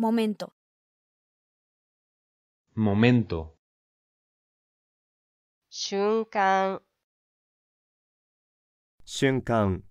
Momento. Momento. 瞬間瞬間